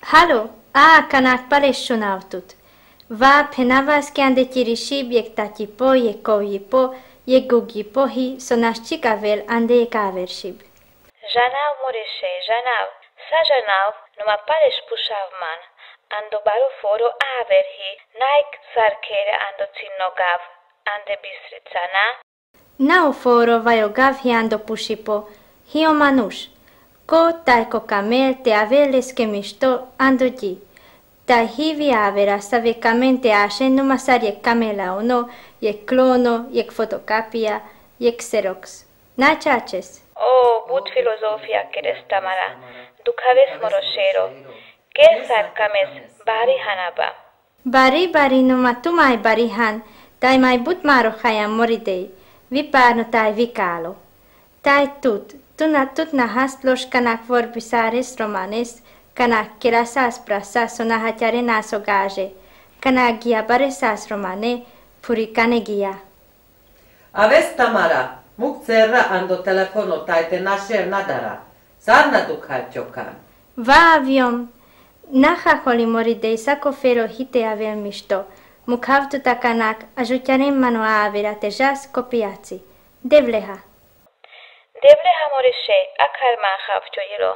Halo, a kanát je Va je po, yek tatipo yek koyipo yek gugipohi sonaschikavel ande ekavershib. Janau morexe, janau, sa janau, numa pares man, ando baroforo averhi, naik sarkere ando gav, ande bistritsana. Nao foro vaiogav ando pushipo, hio manush. Ko taiko kamel te aveles que misto ando gi. Ta hivi avera savekamente ashen numa camela kamela no, yek clono, yek fotocapia, yek xerox. chaches. Oh, од филозофија керестамара, дукавес морошеро, ке саркамес бари ханаба. Бари бари номату мај бари хан, тај мај бут маро хајам моридеј, ви парно тај викало, Тај тут, туна тут на хаст лош канак ворбисарес романес, канак праса со на хатјаре насо гаже, канак гија баресас романе, пурикане гија. Авес Тамара, Мук церра андо телефоно тајте наше надара. Садна дука чока. Ва авион. Наха холи мори дей сако феро хите авион мишто. Мук хавто така нак, а жутјарен ману аавира тежас копијаци. Девлеха. Девлеха мори ше, а кар маха вчојило.